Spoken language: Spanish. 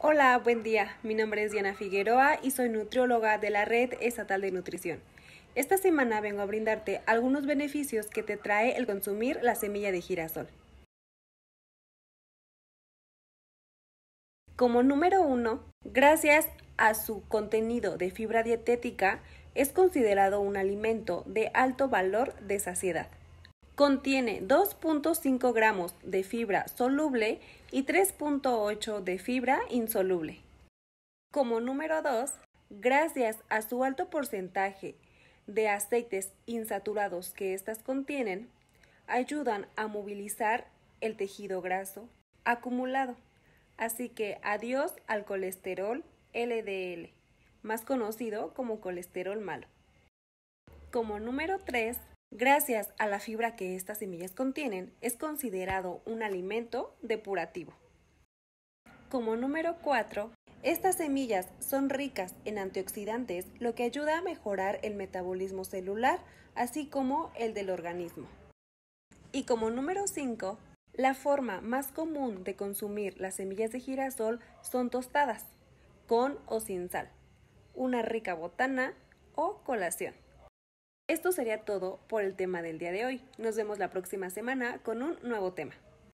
Hola, buen día. Mi nombre es Diana Figueroa y soy nutrióloga de la Red Estatal de Nutrición. Esta semana vengo a brindarte algunos beneficios que te trae el consumir la semilla de girasol. Como número uno, gracias a su contenido de fibra dietética, es considerado un alimento de alto valor de saciedad. Contiene 2.5 gramos de fibra soluble y 3.8 de fibra insoluble. Como número 2, gracias a su alto porcentaje de aceites insaturados que estas contienen, ayudan a movilizar el tejido graso acumulado. Así que adiós al colesterol LDL, más conocido como colesterol malo. Como número 3, Gracias a la fibra que estas semillas contienen, es considerado un alimento depurativo. Como número 4, estas semillas son ricas en antioxidantes, lo que ayuda a mejorar el metabolismo celular, así como el del organismo. Y como número 5, la forma más común de consumir las semillas de girasol son tostadas, con o sin sal, una rica botana o colación. Esto sería todo por el tema del día de hoy. Nos vemos la próxima semana con un nuevo tema.